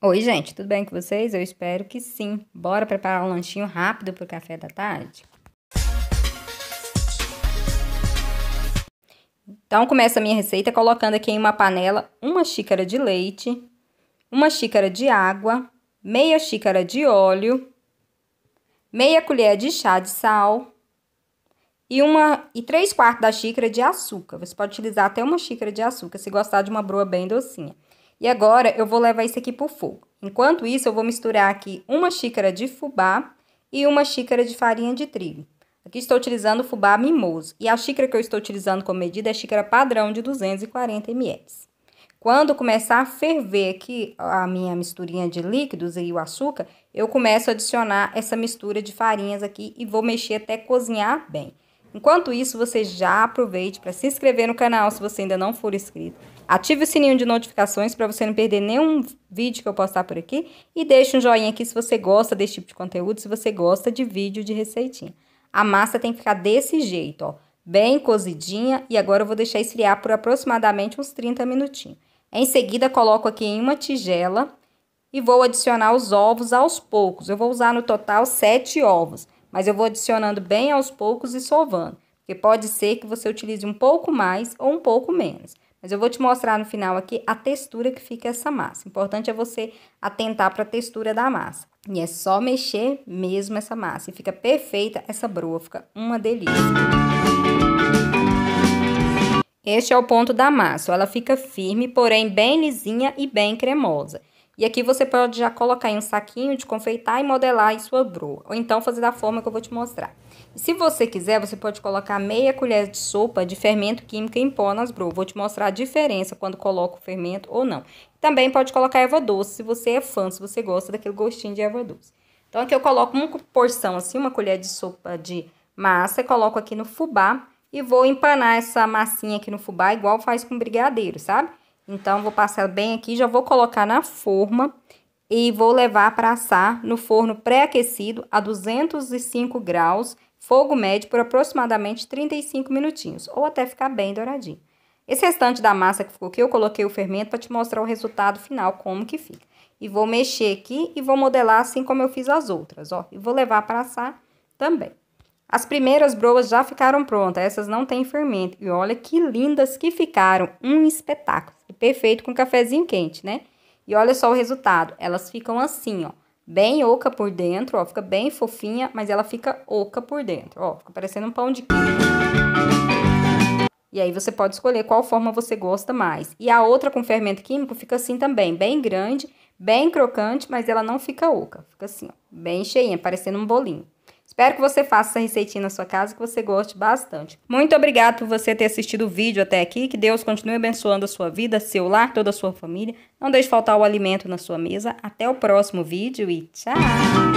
Oi, gente, tudo bem com vocês? Eu espero que sim. Bora preparar um lanchinho rápido pro café da tarde? Então, começa a minha receita colocando aqui em uma panela uma xícara de leite, uma xícara de água, meia xícara de óleo, meia colher de chá de sal e uma e três quartos da xícara de açúcar. Você pode utilizar até uma xícara de açúcar se gostar de uma broa bem docinha. E agora eu vou levar isso aqui para o fogo. Enquanto isso, eu vou misturar aqui uma xícara de fubá e uma xícara de farinha de trigo. Aqui estou utilizando fubá mimoso e a xícara que eu estou utilizando como medida é a xícara padrão de 240 ml. Quando começar a ferver aqui a minha misturinha de líquidos e o açúcar, eu começo a adicionar essa mistura de farinhas aqui e vou mexer até cozinhar bem. Enquanto isso, você já aproveite para se inscrever no canal se você ainda não for inscrito. Ative o sininho de notificações para você não perder nenhum vídeo que eu postar por aqui e deixe um joinha aqui se você gosta desse tipo de conteúdo, se você gosta de vídeo de receitinha. A massa tem que ficar desse jeito, ó, bem cozidinha e agora eu vou deixar esfriar por aproximadamente uns 30 minutinhos. Em seguida, coloco aqui em uma tigela e vou adicionar os ovos aos poucos. Eu vou usar no total 7 ovos mas eu vou adicionando bem aos poucos e sovando, porque pode ser que você utilize um pouco mais ou um pouco menos. Mas eu vou te mostrar no final aqui a textura que fica essa massa. O importante é você atentar para a textura da massa. E é só mexer mesmo essa massa e fica perfeita essa broa, fica uma delícia. Este é o ponto da massa. Ela fica firme, porém bem lisinha e bem cremosa. E aqui você pode já colocar em um saquinho de confeitar e modelar em sua broa. Ou então fazer da forma que eu vou te mostrar. E se você quiser, você pode colocar meia colher de sopa de fermento químico em pó nas broas. Vou te mostrar a diferença quando coloco o fermento ou não. Também pode colocar erva doce, se você é fã, se você gosta daquele gostinho de erva doce. Então aqui eu coloco uma porção assim, uma colher de sopa de massa, coloco aqui no fubá e vou empanar essa massinha aqui no fubá, igual faz com brigadeiro, sabe? Então, vou passar bem aqui, já vou colocar na forma e vou levar para assar no forno pré-aquecido a 205 graus, fogo médio por aproximadamente 35 minutinhos, ou até ficar bem douradinho. Esse restante da massa que ficou aqui, eu coloquei o fermento para te mostrar o resultado final, como que fica. E vou mexer aqui e vou modelar assim como eu fiz as outras, ó. E vou levar para assar também. As primeiras broas já ficaram prontas, essas não têm fermento. E olha que lindas que ficaram, um espetáculo perfeito com cafezinho quente, né? E olha só o resultado, elas ficam assim, ó, bem oca por dentro, ó, fica bem fofinha, mas ela fica oca por dentro, ó, fica parecendo um pão de queijo. E aí você pode escolher qual forma você gosta mais. E a outra com fermento químico fica assim também, bem grande, bem crocante, mas ela não fica oca, fica assim, ó, bem cheinha, parecendo um bolinho. Espero que você faça essa receitinha na sua casa, que você goste bastante. Muito obrigado por você ter assistido o vídeo até aqui. Que Deus continue abençoando a sua vida, seu lar, toda a sua família. Não deixe faltar o alimento na sua mesa. Até o próximo vídeo e tchau!